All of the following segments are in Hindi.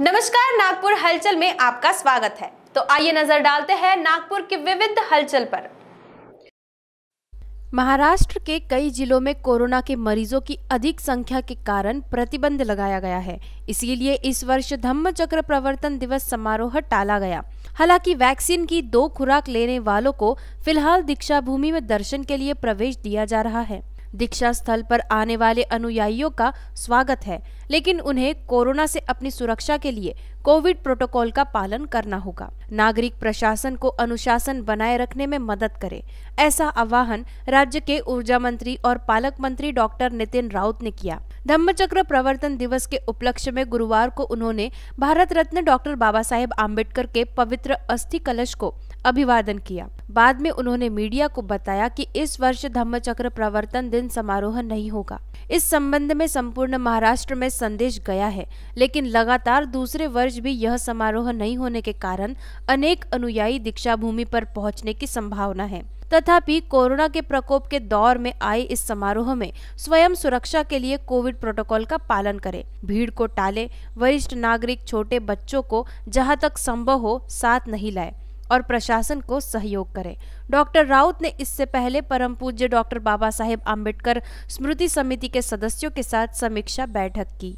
नमस्कार नागपुर हलचल में आपका स्वागत है तो आइए नजर डालते हैं नागपुर के विविध हलचल पर महाराष्ट्र के कई जिलों में कोरोना के मरीजों की अधिक संख्या के कारण प्रतिबंध लगाया गया है इसीलिए इस वर्ष धम्म चक्र प्रवर्तन दिवस समारोह टाला गया हालांकि वैक्सीन की दो खुराक लेने वालों को फिलहाल दीक्षा भूमि में दर्शन के लिए प्रवेश दिया जा रहा है दीक्षा स्थल पर आने वाले अनुयायियों का स्वागत है लेकिन उन्हें कोरोना से अपनी सुरक्षा के लिए कोविड प्रोटोकॉल का पालन करना होगा नागरिक प्रशासन को अनुशासन बनाए रखने में मदद करे ऐसा आह्वान राज्य के ऊर्जा मंत्री और पालक मंत्री डॉक्टर नितिन राउत ने किया चक्र प्रवर्तन दिवस के उपलक्ष्य में गुरुवार को उन्होंने भारत रत्न डॉक्टर बाबा साहेब आम्बेडकर के पवित्र अस्थि कलश को अभिवादन किया बाद में उन्होंने मीडिया को बताया कि इस वर्ष धम्म चक्र प्रवर्तन दिन समारोह नहीं होगा इस संबंध में संपूर्ण महाराष्ट्र में संदेश गया है लेकिन लगातार दूसरे वर्ष भी यह समारोह नहीं होने के कारण अनेक अनुयायी दीक्षा भूमि पर पहुंचने की संभावना है तथापि कोरोना के प्रकोप के दौर में आए इस समारोह में स्वयं सुरक्षा के लिए कोविड प्रोटोकॉल का पालन करें भीड़ को टाले वरिष्ठ नागरिक छोटे बच्चों को जहां तक संभव हो साथ नहीं लाए और प्रशासन को सहयोग करें डॉक्टर राउत ने इससे पहले परम पूज्य डॉक्टर बाबा साहेब आम्बेडकर स्मृति समिति के सदस्यों के साथ समीक्षा बैठक की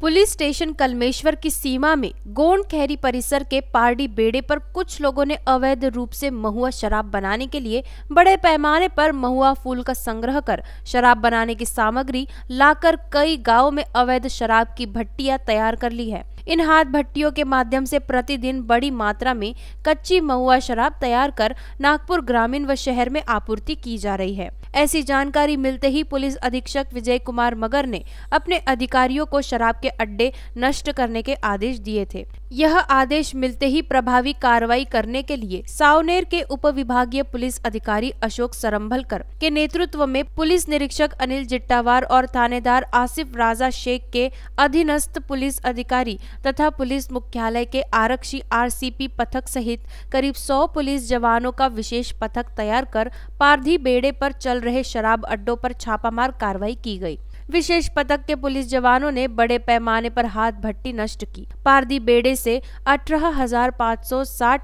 पुलिस स्टेशन कलमेश्वर की सीमा में गोंड खैरी परिसर के पारडी बेड़े पर कुछ लोगों ने अवैध रूप से महुआ शराब बनाने के लिए बड़े पैमाने पर महुआ फूल का संग्रह कर शराब बनाने की सामग्री लाकर कई गांवों में अवैध शराब की भट्टियां तैयार कर ली है इन हाथ भट्टियों के माध्यम से प्रतिदिन बड़ी मात्रा में कच्ची महुआ शराब तैयार कर नागपुर ग्रामीण व शहर में आपूर्ति की जा रही है ऐसी जानकारी मिलते ही पुलिस अधीक्षक विजय कुमार मगर ने अपने अधिकारियों को शराब के अड्डे नष्ट करने के आदेश दिए थे यह आदेश मिलते ही प्रभावी कार्रवाई करने के लिए सावनेर के उपविभागीय पुलिस अधिकारी अशोक सरम्भलकर के नेतृत्व में पुलिस निरीक्षक अनिल जिट्टावार और थानेदार आसिफ राजा शेख के अधीनस्थ पुलिस अधिकारी तथा पुलिस मुख्यालय के आरक्षी आरसीपी पथक सहित करीब सौ पुलिस जवानों का विशेष पथक तैयार कर पारधी बेड़े पर चल रहे शराब अड्डों पर छापामार कार्रवाई की गयी विशेष पदक के पुलिस जवानों ने बड़े पैमाने पर हाथ भट्टी नष्ट की पारदी बेड़े से अठारह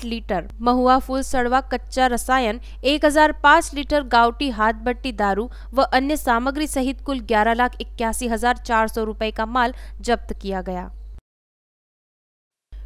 लीटर महुआ फूल सड़वा कच्चा रसायन 1005 लीटर गाउटी हाथ भट्टी दारू व अन्य सामग्री सहित कुल ग्यारह लाख इक्यासी हजार चार सौ रूपए का माल जब्त किया गया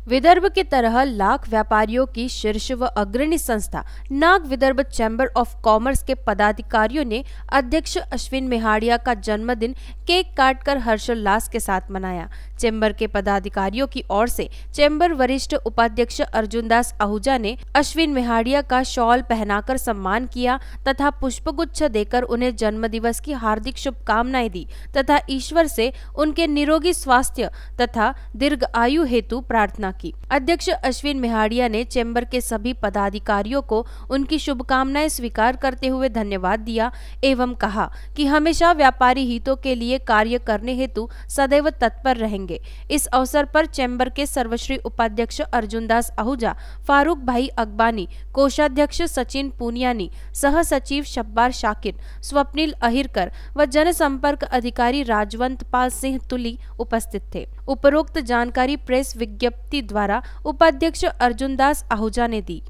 विदर्भ की तरह लाख व्यापारियों की शीर्ष व अग्रणी संस्था Nag Vidarbha chamber of commerce के पदाधिकारियों ने अध्यक्ष अश्विन मेहाड़िया का जन्मदिन केक काटकर हर्षोल्लास के साथ मनाया चैम्बर के पदाधिकारियों की ओर से चैम्बर वरिष्ठ उपाध्यक्ष अर्जुन दास आहूजा ने अश्विन मेहाड़िया का शॉल पहनाकर सम्मान किया तथा पुष्पगुच्छ देकर उन्हें जन्म दिवस की हार्दिक शुभकामनाएं दी तथा ईश्वर से उनके निरोगी स्वास्थ्य तथा दीर्घ आयु हेतु प्रार्थना की अध्यक्ष अश्विन मिहाड़िया ने चैम्बर के सभी पदाधिकारियों को उनकी शुभकामनाएं स्वीकार करते हुए धन्यवाद दिया एवं कहा कि हमेशा व्यापारी हितों के लिए कार्य करने हेतु सदैव तत्पर रहेंगे इस अवसर पर चैम्बर के सर्वश्री उपाध्यक्ष अर्जुन दास आहूजा फारूक भाई अकबानी कोषाध्यक्ष सचिन पूनियानी सह सचिव शब्बार शाकिर स्वप्निल अहिरकर व जनसंपर्क अधिकारी राजवंत पाल सिंह तुली उपस्थित थे उपरोक्त जानकारी प्रेस विज्ञप्ति द्वारा उपाध्यक्ष अर्जुन दास आहूजा ने दी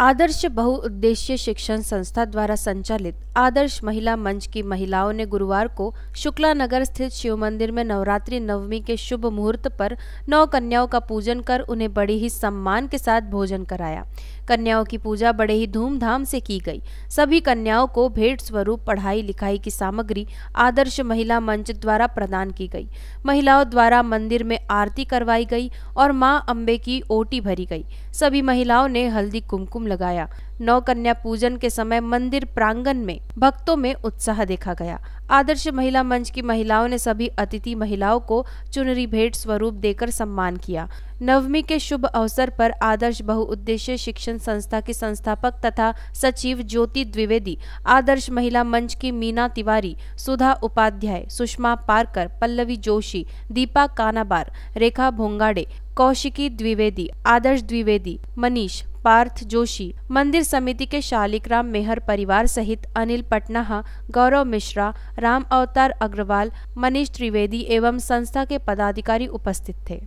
आदर्श बहुउद्देश्य शिक्षण संस्था द्वारा संचालित आदर्श महिला मंच की महिलाओं ने गुरुवार को शुक्ला नगर स्थित शिव मंदिर में नवरात्रि नवमी के शुभ मुहूर्त पर नौ कन्याओं का पूजन कर उन्हें बड़ी ही सम्मान के साथ भोजन कराया कन्याओं की पूजा बड़े ही धूमधाम से की गई सभी कन्याओं को भेंट स्वरूप पढ़ाई लिखाई की सामग्री आदर्श महिला मंच द्वारा प्रदान की गई महिलाओं द्वारा मंदिर में आरती करवाई गई और माँ अम्बे की ओटी भरी गई सभी महिलाओं ने हल्दी कुमकुम लगाया नौकन्या पूजन के समय मंदिर प्रांगण में भक्तों में उत्साह देखा गया आदर्श महिला मंच की महिलाओं ने सभी अतिथि महिलाओं को चुनरी भेंट स्वरूप देकर सम्मान किया नवमी के शुभ अवसर पर आदर्श बहुउद्देश्य शिक्षण संस्था के संस्थापक तथा सचिव ज्योति द्विवेदी आदर्श महिला मंच की मीना तिवारी सुधा उपाध्याय सुषमा पारकर पल्लवी जोशी दीपा कानाबार रेखा भोंगाड़े कौशिकी द्विवेदी आदर्श द्विवेदी मनीष पार्थ जोशी मंदिर समिति के शालिक राम मेहर परिवार सहित अनिल पटनाहा गौरव मिश्रा राम अवतार अग्रवाल मनीष त्रिवेदी एवं संस्था के पदाधिकारी उपस्थित थे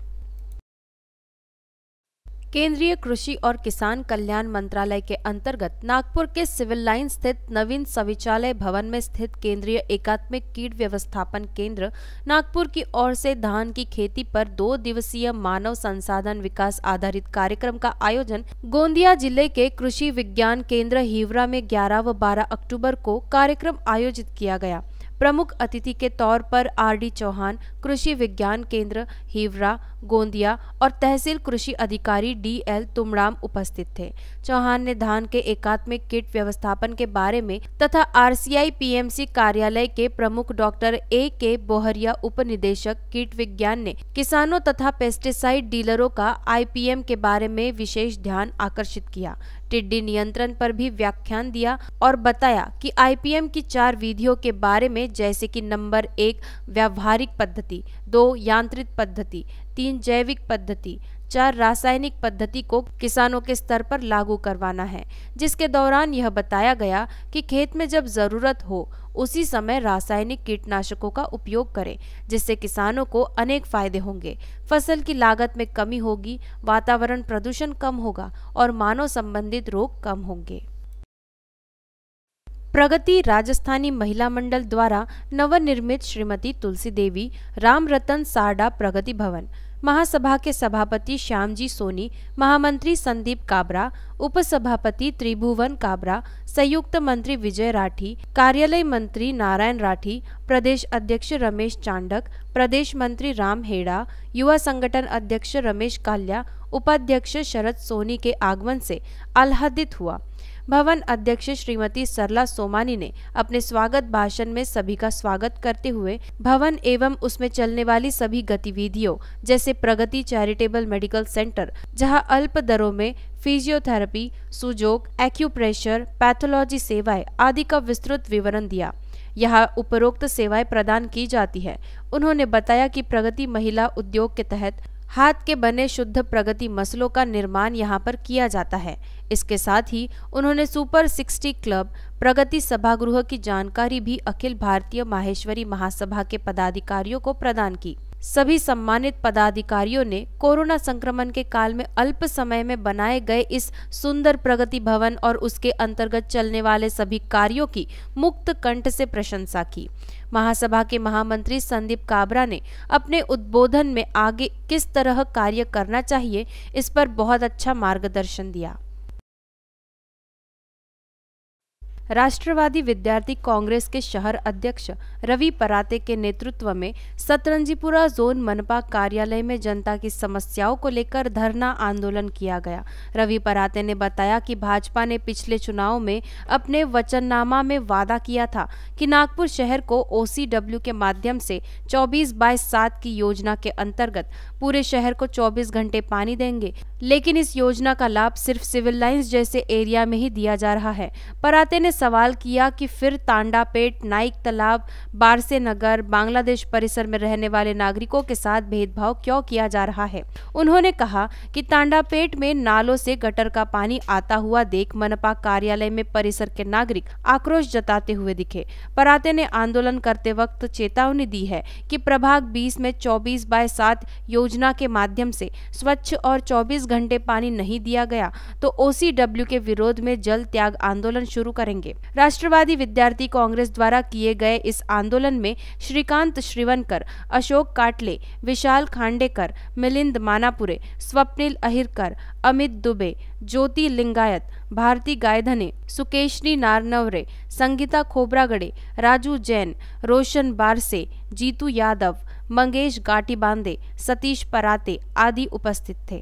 केंद्रीय कृषि और किसान कल्याण मंत्रालय के अंतर्गत नागपुर के सिविल लाइन स्थित नवीन सविचालय भवन में स्थित केंद्रीय एकात्मिक कीट व्यवस्थापन केंद्र नागपुर की ओर से धान की खेती पर दो दिवसीय मानव संसाधन विकास आधारित कार्यक्रम का आयोजन गोंदिया जिले के कृषि विज्ञान केंद्र हिवरा में ग्यारह व बारह अक्टूबर को कार्यक्रम आयोजित किया गया प्रमुख अतिथि के तौर पर आरडी चौहान कृषि विज्ञान केंद्र हीवरा गोंदिया और तहसील कृषि अधिकारी डी एल तुमराम उपस्थित थे चौहान ने धान के एकात्मिक किट व्यवस्थापन के बारे में तथा आरसीआई पीएमसी कार्यालय के प्रमुख डॉक्टर ए के बोहरिया उप निदेशक कीट विज्ञान ने किसानों तथा पेस्टिसाइड डीलरों का आई के बारे में विशेष ध्यान आकर्षित किया टिड्डी नियंत्रण पर भी व्याख्यान दिया और बताया कि आईपीएम की चार विधियों के बारे में जैसे कि नंबर एक व्यावहारिक पद्धति दो यांत्रिक पद्धति तीन जैविक पद्धति चार रासायनिक पद्धति को किसानों के स्तर पर लागू करवाना है जिसके दौरान यह बताया गया कि खेत में जब ज़रूरत हो उसी समय रासायनिक कीटनाशकों का उपयोग करें जिससे किसानों को अनेक फायदे होंगे फसल की लागत में कमी होगी वातावरण प्रदूषण कम होगा और मानव संबंधित रोग कम होंगे प्रगति राजस्थानी महिला मंडल द्वारा नवनिर्मित श्रीमती तुलसी देवी राम रतन साडा प्रगति भवन महासभा के सभापति श्यामजी सोनी महामंत्री संदीप काबरा उपसभापति त्रिभुवन काबरा संयुक्त मंत्री विजय राठी कार्यालय मंत्री नारायण राठी प्रदेश अध्यक्ष रमेश चांडक प्रदेश मंत्री राम हेड़ा युवा संगठन अध्यक्ष रमेश काल्या उपाध्यक्ष शरद सोनी के आगमन से आह्लादित हुआ भवन अध्यक्ष श्रीमती सरला सोमानी ने अपने स्वागत भाषण में सभी का स्वागत करते हुए भवन एवं उसमें चलने वाली सभी गतिविधियों जैसे प्रगति चैरिटेबल मेडिकल सेंटर जहां अल्प दरों में फिजियोथेरेपी सुजोग एक्यूप्रेशर पैथोलॉजी सेवाएं आदि का विस्तृत विवरण दिया यहाँ उपरोक्त सेवाएं प्रदान की जाती है उन्होंने बताया कि प्रगति महिला उद्योग के तहत हाथ के बने शुद्ध प्रगति मसलों का निर्माण यहाँ पर किया जाता है इसके साथ ही उन्होंने सुपर सिक्सटी क्लब प्रगति सभागृह की जानकारी भी अखिल भारतीय माहेश्वरी महासभा के पदाधिकारियों को प्रदान की सभी सम्मानित पदाधिकारियों ने कोरोना संक्रमण के काल में अल्प समय में बनाए गए इस सुंदर प्रगति भवन और उसके अंतर्गत चलने वाले सभी कार्यों की मुक्त कंठ से प्रशंसा की महासभा के महामंत्री संदीप काबरा ने अपने उद्बोधन में आगे किस तरह कार्य करना चाहिए इस पर बहुत अच्छा मार्गदर्शन दिया राष्ट्रवादी विद्यार्थी कांग्रेस के शहर अध्यक्ष रवि पराते के नेतृत्व में सतरंजीपुरा जोन मनपा कार्यालय में जनता की समस्याओं को लेकर धरना आंदोलन किया गया रवि पराते ने बताया कि भाजपा ने पिछले चुनाव में अपने वचननामा में वादा किया था कि नागपुर शहर को ओ के माध्यम से चौबीस बाईस सात की योजना के अंतर्गत पूरे शहर को चौबीस घंटे पानी देंगे लेकिन इस योजना का लाभ सिर्फ सिविल लाइंस जैसे एरिया में ही दिया जा रहा है पराते ने सवाल किया कि फिर तांडा पेट नाइक तालाब बारसे नगर बांग्लादेश परिसर में रहने वाले नागरिकों के साथ भेदभाव क्यों किया जा रहा है उन्होंने कहा कि तांडा पेट में नालों से गटर का पानी आता हुआ देख मनपा कार्यालय में परिसर के नागरिक आक्रोश जताते हुए दिखे पराते ने आंदोलन करते वक्त चेतावनी दी है की प्रभाग बीस में चौबीस बाय सात योजना के माध्यम से स्वच्छ और चौबीस घंटे पानी नहीं दिया गया तो ओसीडब्ल्यू के विरोध में जल त्याग आंदोलन शुरू करेंगे राष्ट्रवादी विद्यार्थी कांग्रेस द्वारा किए गए इस आंदोलन में श्रीकांत श्रीवनकर अशोक काटले विशाल खांडेकर मिलिंद मानापुरे स्वप्निल अहिरकर अमित दुबे ज्योति लिंगायत भारती गायधने सुकेशनी नारनवरे संगीता खोबरागड़े राजू जैन रोशन बारसे जीतू यादव मंगेश गाटीबांदे सतीश पराते आदि उपस्थित थे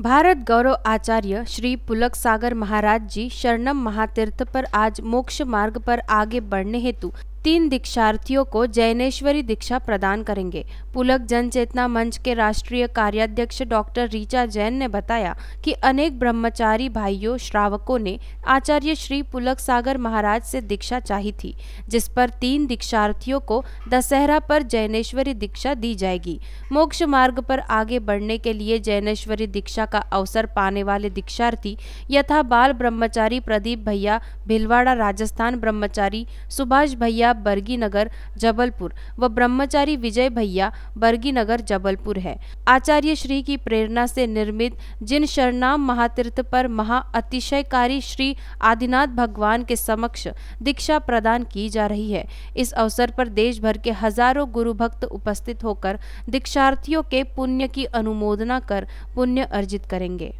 भारत गौरव आचार्य श्री पुलक सागर महाराज जी शरणम महातीर्थ पर आज मोक्ष मार्ग पर आगे बढ़ने हेतु तीन दीक्षार्थियों को जैनेश्वरी दीक्षा प्रदान करेंगे पुलक जनचेतना मंच के राष्ट्रीय कार्याध्यक्ष डॉक्टर रीचा जैन ने बताया कि अनेक ब्रह्मचारी भाइयों श्रावकों ने आचार्य श्री पुलक सागर महाराज से दीक्षा चाही थी जिस पर तीन दीक्षार्थियों को दशहरा पर जैनेश्वरी दीक्षा दी जाएगी मोक्ष मार्ग पर आगे बढ़ने के लिए जैनेश्वरी दीक्षा का अवसर पाने वाले दीक्षार्थी यथा बाल ब्रह्मचारी प्रदीप भैया भिलवाड़ा राजस्थान ब्रह्मचारी सुभाष भैया भैया बर्गी नगर जबलपुर व ब्रह्मचारी विजय भैया बर्गी नगर जबलपुर है आचार्य श्री की प्रेरणा से निर्मित जिन शरणाम महातीर्थ पर महा अतिशयकारी श्री आदिनाथ भगवान के समक्ष दीक्षा प्रदान की जा रही है इस अवसर पर देश भर के हजारों गुरु भक्त उपस्थित होकर दीक्षार्थियों के पुण्य की अनुमोदना कर पुण्य अर्जित करेंगे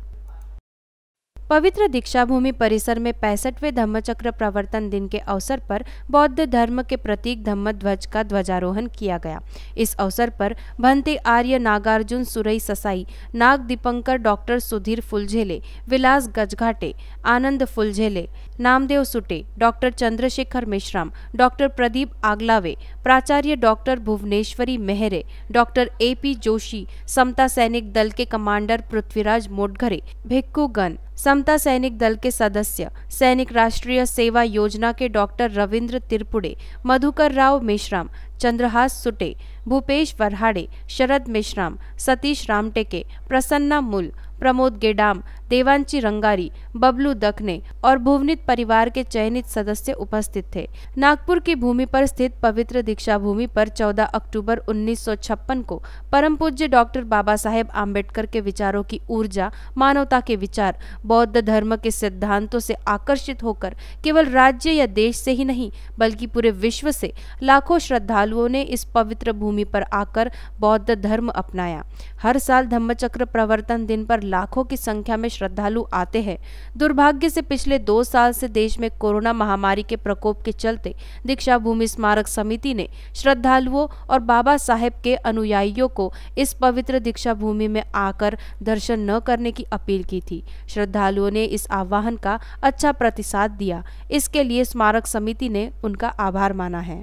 पवित्र दीक्षा भूमि परिसर में पैंसठवें धम्मचक्र प्रवर्तन दिन के अवसर पर बौद्ध धर्म के प्रतीक धम्म ध्वज का ध्वजारोहण किया गया इस अवसर पर Bhante Arya Nagarjuna Surai Sasai Nag Dipankar doctor Sudhir Phulzele Vilas Gajghate Anand Phulzele Namdev Sute doctor Chandrashekhar Meshram doctor Pradeep Aglave प्राचार्य doctor Bhuvaneshwari Mehare doctor A P Joshi Samata Sainik Dal के कमांडर पृथ्वीराज मोटघरे भिक्कूगन समता सैनिक दल के सदस्य सैनिक राष्ट्रीय सेवा योजना के डॉक्टर रविंद्र तिरपुड़े मधुकर राव मेश्राम चंद्रहास सुटे भूपेश वरहाड़े शरद मेश्राम सतीश रामटेके प्रसन्ना मूल प्रमोद गेडाम देवांची रंगारी बबलू दखने और भुवनित परिवार के चयनित सदस्य उपस्थित थे नागपुर की भूमि पर स्थित पवित्र दीक्षा भूमि पर 14 अक्टूबर 1956 को परम पूज्य डॉक्टर बाबा साहेब आम्बेडकर के विचारों की ऊर्जा मानवता के विचार बौद्ध धर्म के सिद्धांतों से आकर्षित होकर केवल राज्य या देश से ही नहीं बल्कि पूरे विश्व से लाखों श्रद्धालुओं ने इस पवित्र भूमि पर आकर बौद्ध धर्म अपनाया हर साल धम्मचक्र प्रवर्तन दिन पर लाखों की संख्या में श्रद्धालु आते हैं दुर्भाग्य से पिछले दो साल से देश में कोरोना महामारी के प्रकोप के चलते दीक्षा भूमि स्मारक समिति ने श्रद्धालुओं और बाबा साहेब के अनुयायियों को इस पवित्र दीक्षा भूमि में आकर दर्शन न करने की अपील की थी श्रद्धालुओं ने इस आह्वान का अच्छा प्रतिसाद दिया इसके लिए स्मारक समिति ने उनका आभार माना है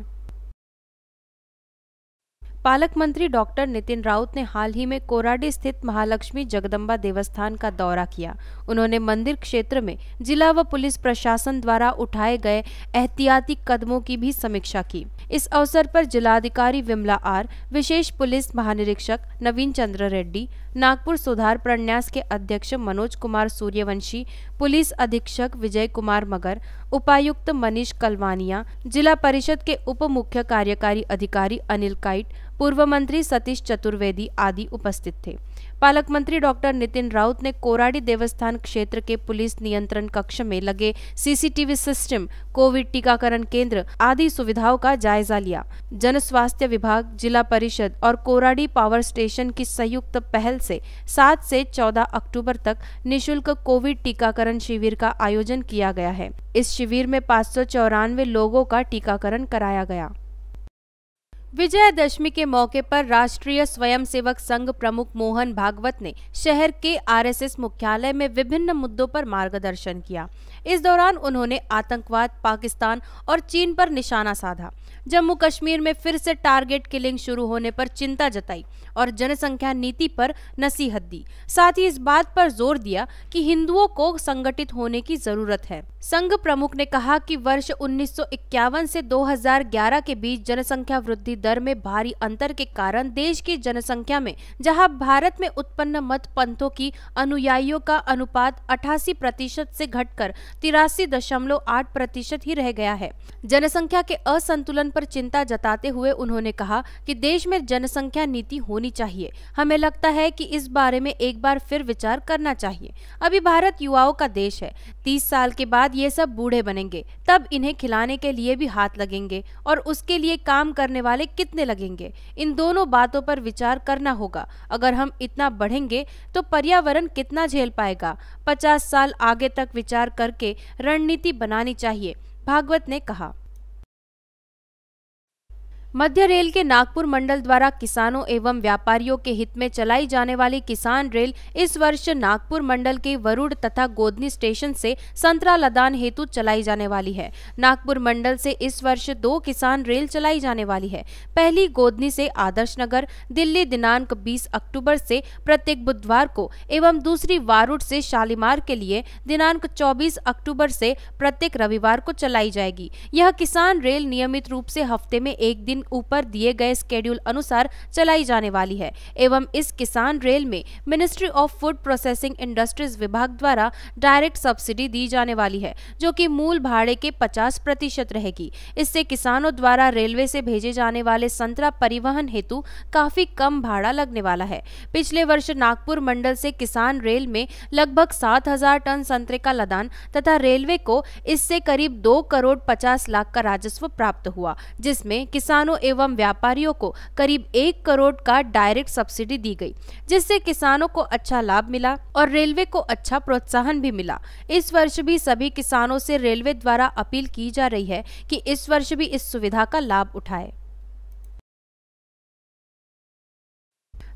पालक मंत्री डॉक्टर नितिन राउत ने हाल ही में कोराडी स्थित महालक्ष्मी जगदम्बा देवस्थान का दौरा किया उन्होंने मंदिर क्षेत्र में जिला व पुलिस प्रशासन द्वारा उठाए गए एहतियाती कदमों की भी समीक्षा की इस अवसर पर जिलाधिकारी विमला आर विशेष पुलिस महानिरीक्षक नवीन चंद्र रेड्डी नागपुर सुधार प्रन्यास के अध्यक्ष मनोज कुमार सूर्यवंशी पुलिस अधीक्षक विजय कुमार मगर उपायुक्त मनीष कलवानिया जिला परिषद के उप मुख्य कार्यकारी अधिकारी अनिल काइट पूर्व मंत्री सतीश चतुर्वेदी आदि उपस्थित थे पालक मंत्री डॉक्टर नितिन राउत ने कोराडी देवस्थान क्षेत्र के पुलिस नियंत्रण कक्ष में लगे सीसीटीवी सिस्टम कोविड टीकाकरण केंद्र आदि सुविधाओं का जायजा लिया जन स्वास्थ्य विभाग जिला परिषद और कोराडी पावर स्टेशन की संयुक्त पहल से सात से चौदह अक्टूबर तक निशुल्क कोविड टीकाकरण शिविर का आयोजन किया गया है इस शिविर में पाँच लोगों का टीकाकरण कराया गया विजयादशमी के मौके पर राष्ट्रीय स्वयंसेवक संघ प्रमुख मोहन भागवत ने शहर के आरएसएस मुख्यालय में विभिन्न मुद्दों पर मार्गदर्शन किया इस दौरान उन्होंने आतंकवाद पाकिस्तान और चीन पर निशाना साधा जम्मू कश्मीर में फिर से टारगेट किलिंग शुरू होने पर चिंता जताई और जनसंख्या नीति पर नसीहत दी साथ ही इस बात पर जोर दिया कि हिंदुओं को संगठित होने की जरूरत है संघ प्रमुख ने कहा कि वर्ष 1951 से 2011 के बीच जनसंख्या वृद्धि दर में भारी अंतर के कारण देश की जनसंख्या में जहां भारत में उत्पन्न मत पंथों की अनुयायियों का अनुपात अठासी प्रतिशत से घटकर तिरासी दशमलव आठ प्रतिशत ही रह गया है जनसंख्या के असंतुलन पर चिंता जताते हुए उन्होंने कहा कि देश में जनसंख्या नीति होनी चाहिए हमें लगता है कि इस बारे में एक बार फिर विचार करना चाहिए अभी भारत युवाओं का देश है तीस साल के बाद ये सब बूढ़े बनेंगे तब इन्हें खिलाने के लिए भी हाथ लगेंगे और उसके लिए काम करने वाले कितने लगेंगे इन दोनों बातों पर विचार करना होगा अगर हम इतना बढ़ेंगे तो पर्यावरण कितना झेल पाएगा पचास साल आगे तक विचार कर करके रणनीति बनानी चाहिए भागवत ने कहा मध्य रेल के नागपुर मंडल द्वारा किसानों एवं व्यापारियों के हित में चलाई जाने वाली किसान रेल इस वर्ष नागपुर मंडल के वरुड़ तथा गोदनी स्टेशन से संतरा लदान हेतु चलाई जाने वाली है नागपुर मंडल से इस वर्ष दो किसान रेल चलाई जाने वाली है पहली गोदनी से आदर्श नगर दिल्ली दिनांक 20 अक्टूबर से प्रत्येक बुधवार को एवं दूसरी वारुड से शालीमार के लिए दिनांक चौबीस अक्टूबर से प्रत्येक रविवार को चलाई जाएगी यह किसान रेल नियमित रूप से हफ्ते में एक दिन ऊपर दिए गए स्केड्यूल अनुसार चलाई जाने वाली है एवं इस किसान रेल में ministry of food processing industries विभाग द्वारा डायरेक्ट सब्सिडी दी जाने वाली है जो कि मूल भाड़े के 50 प्रतिशत रहेगी इससे किसानों द्वारा रेलवे से भेजे जाने वाले संतरा परिवहन हेतु काफी कम भाड़ा लगने वाला है पिछले वर्ष नागपुर मंडल से किसान रेल में लगभग 7000 टन संतरे का लदान तथा रेलवे को इससे करीब 2 करोड़ 50 लाख का राजस्व प्राप्त हुआ जिसमें किसान किसानों एवं व्यापारियों को करीब एक करोड़ का डायरेक्ट सब्सिडी दी गई जिससे किसानों को अच्छा लाभ मिला और रेलवे को अच्छा प्रोत्साहन भी मिला इस वर्ष भी सभी किसानों से रेलवे द्वारा अपील की जा रही है कि इस वर्ष भी इस सुविधा का लाभ उठाए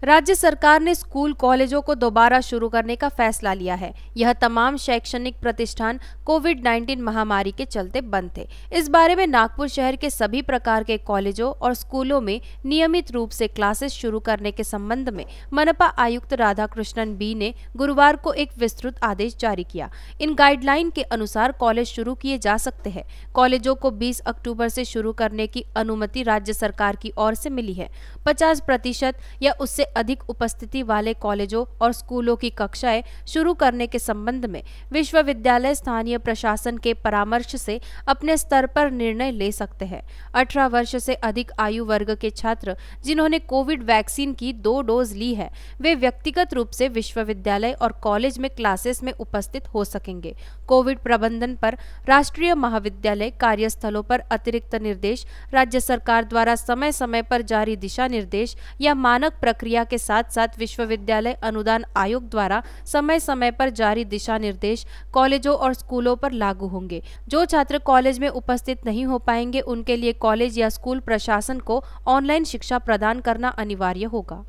राज्य सरकार ने स्कूल कॉलेजों को दोबारा शुरू करने का फैसला लिया है यह तमाम शैक्षणिक प्रतिष्ठान कोविड 19 महामारी के चलते बंद थे इस बारे में नागपुर शहर के सभी प्रकार के कॉलेजों और स्कूलों में नियमित रूप से क्लासेस शुरू करने के संबंध में मनपा आयुक्त राधाकृष्णन बी ने गुरुवार को एक विस्तृत आदेश जारी किया इन गाइडलाइन के अनुसार कॉलेज शुरू किए जा सकते हैं कॉलेजों को बीस अक्टूबर से शुरू करने की अनुमति राज्य सरकार की ओर से मिली है पचास प्रतिशत या उससे अधिक उपस्थिति वाले कॉलेजों और स्कूलों की कक्षाएं शुरू करने के संबंध में विश्वविद्यालय स्थानीय प्रशासन के परामर्श से अपने स्तर पर निर्णय ले सकते हैं अठारह वर्ष से अधिक आयु वर्ग के छात्र जिन्होंने कोविड वैक्सीन की दो डोज ली है वे व्यक्तिगत रूप से विश्वविद्यालय और कॉलेज में क्लासेस में उपस्थित हो सकेंगे कोविड प्रबंधन पर राष्ट्रीय महाविद्यालय कार्यस्थलों पर अतिरिक्त निर्देश राज्य सरकार द्वारा समय समय पर जारी दिशा निर्देश या मानक प्रक्रिया प्रक्रिया के साथ साथ विश्वविद्यालय अनुदान आयोग द्वारा समय समय पर जारी दिशा निर्देश कॉलेजों और स्कूलों पर लागू होंगे जो छात्र कॉलेज में उपस्थित नहीं हो पाएंगे उनके लिए कॉलेज या स्कूल प्रशासन को ऑनलाइन शिक्षा प्रदान करना अनिवार्य होगा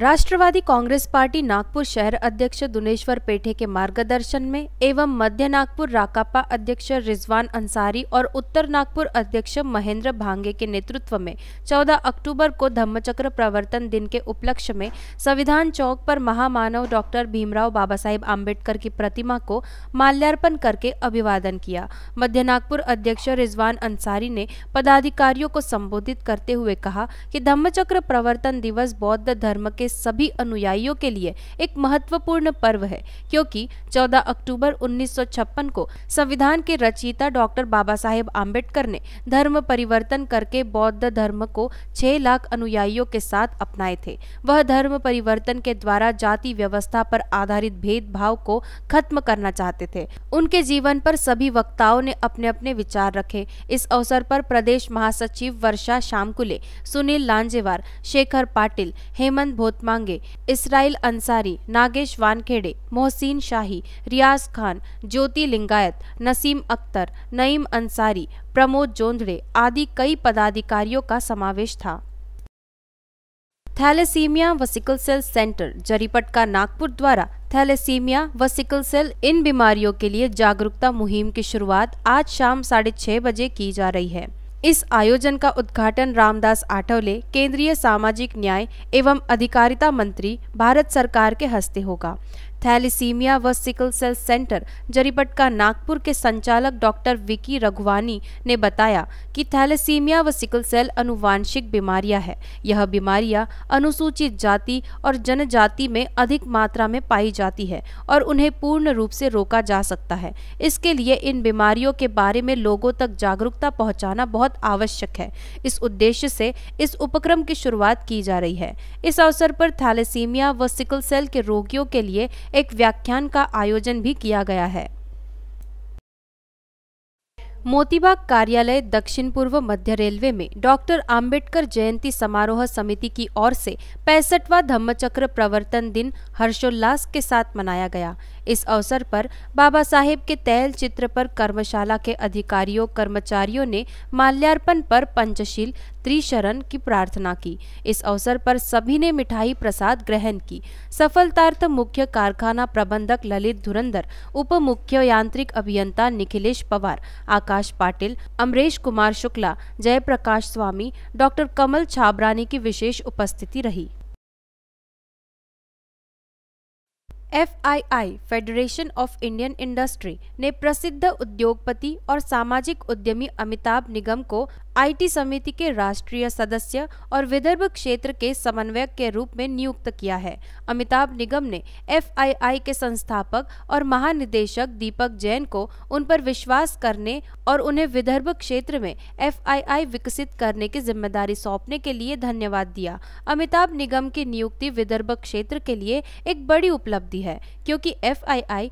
राष्ट्रवादी कांग्रेस पार्टी नागपुर शहर अध्यक्ष दुनेश्वर पेठे के मार्गदर्शन में एवं मध्य नागपुर राकापा अध्यक्ष रिजवान अंसारी और उत्तर नागपुर अध्यक्ष महेंद्र भांगे के नेतृत्व में 14 अक्टूबर को धम्मचक्र प्रवर्तन दिन के उपलक्ष्य में संविधान चौक पर महामानव डॉक्टर भीमराव बाबा साहेब आम्बेडकर की प्रतिमा को माल्यार्पण करके अभिवादन किया मध्य नागपुर अध्यक्ष रिजवान अंसारी ने पदाधिकारियों को संबोधित करते हुए कहा कि धम्मचक्र प्रवर्तन दिवस बौद्ध धर्म के के सभी अनुयायियों के लिए एक महत्वपूर्ण पर्व है क्योंकि 14 अक्टूबर 1956 को संविधान के रचयिता डॉक्टर बाबा साहेब आम्बेडकर ने धर्म परिवर्तन करके बौद्ध धर्म को 6 लाख अनुयायियों के साथ अपनाए थे वह धर्म परिवर्तन के द्वारा जाति व्यवस्था पर आधारित भेदभाव को खत्म करना चाहते थे उनके जीवन पर सभी वक्ताओं ने अपने अपने विचार रखे इस अवसर पर प्रदेश महासचिव वर्षा शामकुले सुनील लांजेवार शेखर पाटिल हेमंत भोत मत मांगे इसराइल अंसारी नागेश वानखेड़े मोहसिन शाही रियाज खान ज्योति लिंगायत नसीम अख्तर नईम अंसारी प्रमोद जोंधड़े आदि कई पदाधिकारियों का समावेश था थैलेसीमिया व सिकल सेल सेंटर जरीपट का नागपुर द्वारा थैलेसीमिया व सिकल सेल इन बीमारियों के लिए जागरूकता मुहिम की शुरुआत आज शाम साढ़े छह बजे की जा रही है इस आयोजन का उद्घाटन रामदास आठवले केंद्रीय सामाजिक न्याय एवं अधिकारिता मंत्री भारत सरकार के हस्ते होगा थैलीसीमिया व sickle cell centre Jaripatka Nagpur के संचालक डॉक्टर विकी रघुवानी ने बताया कि थैलीसीमिया व सिकल सेल अनुवांशिक बीमारियां है यह बीमारियां अनुसूचित जाति और जनजाति में अधिक मात्रा में पाई जाती है और उन्हें पूर्ण रूप से रोका जा सकता है इसके लिए इन बीमारियों के बारे में लोगों तक जागरूकता पहुँचाना बहुत आवश्यक है इस उद्देश्य से इस उपक्रम की शुरुआत की जा रही है इस अवसर पर थैलेसीमिया व सिकल सेल के रोगियों के लिए एक व्याख्यान का आयोजन भी किया गया है मोतीबाग कार्यालय दक्षिण पूर्व मध्य रेलवे में डॉक्टर आम्बेडकर जयंती समारोह समिति की ओर से पैंसठवा धम्मचक्र प्रवर्तन दिन हर्षोल्लास के साथ मनाया गया इस अवसर पर बाबा साहेब के तैल चित्र पर कर्मशाला के अधिकारियों कर्मचारियों ने माल्यार्पण पर पंचशील त्रिशरण की प्रार्थना की इस अवसर पर सभी ने मिठाई प्रसाद ग्रहण की सफलतार्थ मुख्य कारखाना प्रबंधक ललित धुरंधर उप मुख्य यांत्रिक अभियंता निखिलेश पवार आकाश प्रकाश पाटिल अमरेश कुमार शुक्ला जयप्रकाश स्वामी डॉक्टर कमल छाबरानी की विशेष उपस्थिति रही F I I federation of Indian industry ने प्रसिद्ध उद्योगपति और सामाजिक उद्यमी अमिताभ निगम को आईटी समिति के राष्ट्रीय सदस्य और विदर्भ क्षेत्र के समन्वयक के रूप में नियुक्त किया है अमिताभ निगम ने एफआईआई के संस्थापक और महानिदेशक दीपक जैन को उन पर विश्वास करने और उन्हें विदर्भ क्षेत्र में एफआईआई विकसित करने की जिम्मेदारी सौंपने के लिए धन्यवाद दिया अमिताभ निगम की नियुक्ति विदर्भ क्षेत्र के लिए एक बड़ी उपलब्धि है क्योंकि एफ आई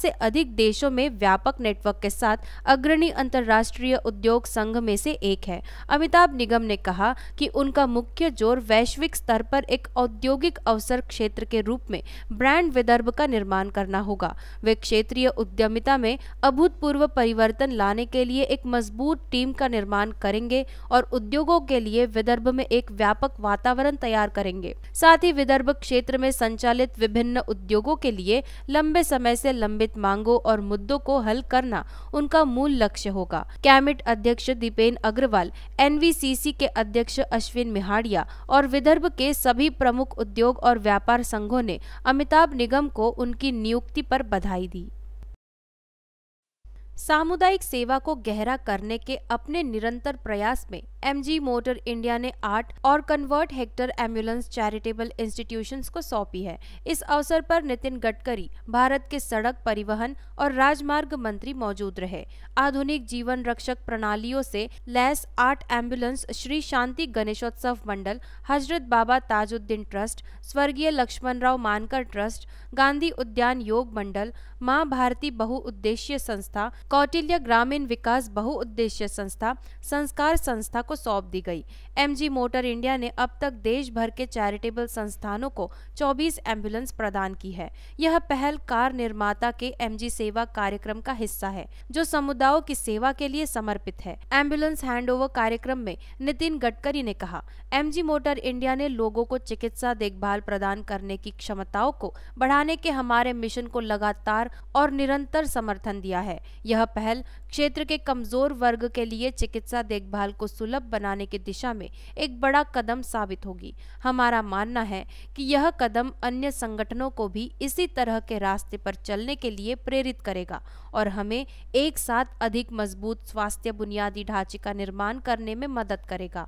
से अधिक देशों में व्यापक नेटवर्क के साथ अग्रणी अंतर्राष्ट्रीय उद्योग संघ में से एक है अमिताभ निगम ने कहा कि उनका मुख्य जोर वैश्विक स्तर पर एक औद्योगिक अवसर क्षेत्र के रूप में ब्रांड विदर्भ का निर्माण करना होगा वे क्षेत्रीय उद्यमिता में अभूतपूर्व परिवर्तन लाने के लिए एक मजबूत टीम का निर्माण करेंगे और उद्योगों के लिए विदर्भ में एक व्यापक वातावरण तैयार करेंगे साथ ही विदर्भ क्षेत्र में संचालित विभिन्न उद्योगों के लिए लंबे समय से लंबित मांगों और मुद्दों को हल करना उनका मूल लक्ष्य होगा कैमिट अध्यक्ष दीपेन अग्रवाल एनवीसीसी के अध्यक्ष अश्विन मिहाड़िया और विदर्भ के सभी प्रमुख उद्योग और व्यापार संघों ने अमिताभ निगम को उनकी नियुक्ति पर बधाई दी सामुदायिक सेवा को गहरा करने के अपने निरंतर प्रयास में एमजी मोटर इंडिया ने आठ और convert Hector ambulance charitable institution को सौंपी है इस अवसर पर नितिन गडकरी भारत के सड़क परिवहन और राजमार्ग मंत्री मौजूद रहे आधुनिक जीवन रक्षक प्रणालियों से लैस आठ एम्बुलेंस श्री शांति गणेशोत्सव मंडल हजरत बाबा ताजुद्दीन ट्रस्ट स्वर्गीय लक्ष्मण राव मानकर ट्रस्ट गांधी उद्यान योग मंडल माँ भारती बहुउद्देशीय संस्था कौटिल्य ग्रामीण विकास बहुउद्देश्य संस्था संस्कार संस्था को सौंप दी गई एमजी मोटर इंडिया ने अब तक देश भर के चैरिटेबल संस्थानों को 24 एम्बुलेंस प्रदान की है यह पहल कार निर्माता के एमजी सेवा कार्यक्रम का हिस्सा है जो समुदायों की सेवा के लिए समर्पित है एम्बुलेंस हैंडओवर कार्यक्रम में नितिन गडकरी ने कहा एम मोटर इंडिया ने लोगों को चिकित्सा देखभाल प्रदान करने की क्षमताओं को बढ़ाने के हमारे मिशन को लगातार और निरंतर समर्थन दिया है यह यह पहल क्षेत्र के कमजोर वर्ग के लिए चिकित्सा देखभाल को सुलभ बनाने की दिशा में एक बड़ा कदम साबित होगी हमारा मानना है कि यह कदम अन्य संगठनों को भी इसी तरह के रास्ते पर चलने के लिए प्रेरित करेगा और हमें एक साथ अधिक मजबूत स्वास्थ्य बुनियादी ढांचे का निर्माण करने में मदद करेगा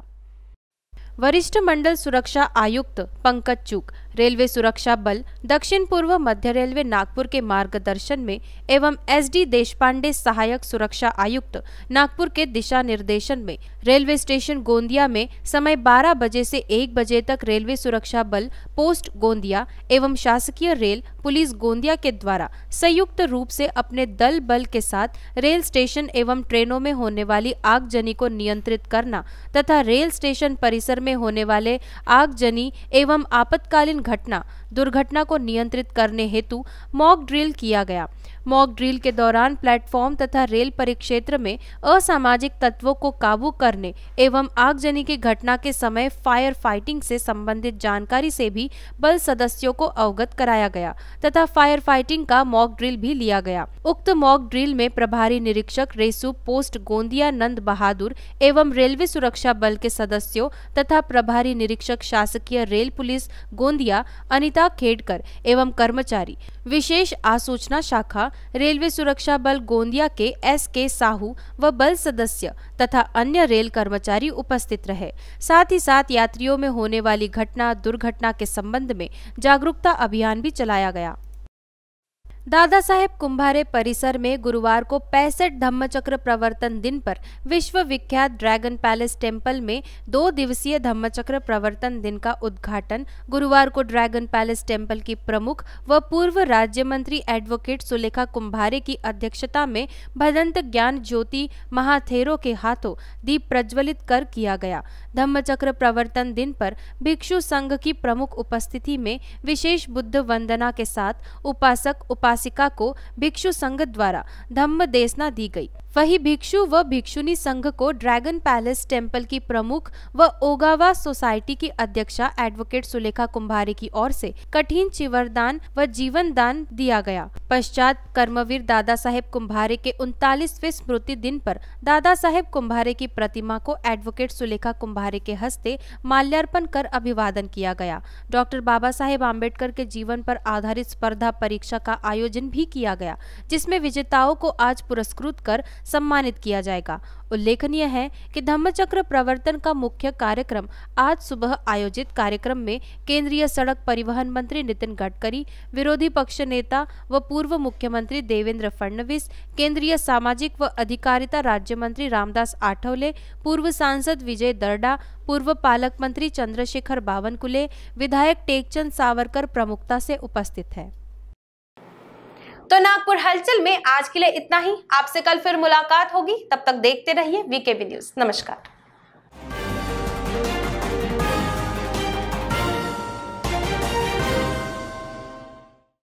वरिष्ठ मंडल सुरक्षा आयुक्त पंकज चुक रेलवे सुरक्षा बल दक्षिण पूर्व मध्य रेलवे नागपुर के मार्गदर्शन में एवं एसडी देशपांडे सहायक सुरक्षा आयुक्त नागपुर के दिशा निर्देशन में रेलवे स्टेशन गोंदिया में समय 12 बजे से 1 बजे तक रेलवे सुरक्षा बल पोस्ट गोंदिया एवं शासकीय रेल पुलिस गोंदिया के द्वारा संयुक्त रूप से अपने दल बल के साथ रेल स्टेशन एवं ट्रेनों में होने वाली आगजनी को नियंत्रित करना तथा रेल स्टेशन परिसर में होने वाले आगजनी एवं आपातकालीन घटना दुर्घटना को नियंत्रित करने हेतु मॉक ड्रिल किया गया मॉक ड्रिल के दौरान प्लेटफॉर्म तथा रेल परिक्षेत्र में असामाजिक तत्वों को काबू करने एवं आगजनी की घटना के समय फायर फाइटिंग से संबंधित जानकारी से भी बल सदस्यों को अवगत कराया गया तथा फायर फाइटिंग का मॉक ड्रिल भी लिया गया उक्त मॉक ड्रिल में प्रभारी निरीक्षक रेसू पोस्ट गोंदिया नंद बहादुर एवं रेलवे सुरक्षा बल के सदस्यों तथा प्रभारी निरीक्षक शासकीय रेल पुलिस गोंदिया अनिता खेडकर एवं कर्मचारी विशेष आसूचना शाखा रेलवे सुरक्षा बल गोंदिया के एस के साहू व बल सदस्य तथा अन्य रेल कर्मचारी उपस्थित रहे साथ ही साथ यात्रियों में होने वाली घटना दुर्घटना के संबंध में जागरूकता अभियान भी चलाया गया दादा साहेब कुंभारे परिसर में गुरुवार को पैंसठ धम्मचक्र प्रवर्तन दिन पर विश्व विख्यात ड्रैगन पैलेस टेम्पल में दो दिवसीय धम्मचक्र प्रवर्तन दिन का उद्घाटन गुरुवार को ड्रैगन पैलेस टेम्पल की प्रमुख व पूर्व राज्य मंत्री एडवोकेट सुलेखा कुंभारे की अध्यक्षता में भदंत ज्ञान ज्योति महाथेरो के हाथों दीप प्रज्वलित कर किया गया धम्मचक्र प्रवर्तन दिन पर भिक्षु संघ की प्रमुख उपस्थिति में विशेष बुद्ध वंदना के साथ उपासक उपास उपासिका को भिक्षु संघ द्वारा धम्म देशना दी गई वही भिक्षु व भिक्षुनी संघ को ड्रैगन पैलेस टेम्पल की प्रमुख व ओगावा सोसाइटी की अध्यक्षा एडवोकेट सुलेखा कुंभारे की ओर से कठिन चिवरदान व जीवन दान दिया गया पश्चात कर्मवीर दादा साहेब कुंभारे के उनतालीसवे स्मृति दिन पर दादा साहेब कुंभारे की प्रतिमा को एडवोकेट सुलेखा कुंभारे के हस्ते माल्यार्पण कर अभिवादन किया गया डॉक्टर बाबा साहेब आम्बेडकर के जीवन पर आधारित स्पर्धा परीक्षा का आयोजन आयोजन भी किया गया जिसमें विजेताओं को आज पुरस्कृत कर सम्मानित किया जाएगा उल्लेखनीय है कि धम्मचक्र प्रवर्तन का मुख्य कार्यक्रम आज सुबह आयोजित कार्यक्रम में केंद्रीय सड़क परिवहन मंत्री नितिन गडकरी विरोधी पक्ष नेता व पूर्व मुख्यमंत्री देवेंद्र फडणवीस केंद्रीय सामाजिक व अधिकारिता राज्य मंत्री रामदास आठवले पूर्व सांसद विजय दर्डा पूर्व पालक मंत्री चंद्रशेखर बावनकुले विधायक टेकचंद सावरकर प्रमुखता से उपस्थित है तो नागपुर हलचल में आज के लिए इतना ही आपसे कल फिर मुलाकात होगी तब तक देखते रहिए वीके न्यूज नमस्कार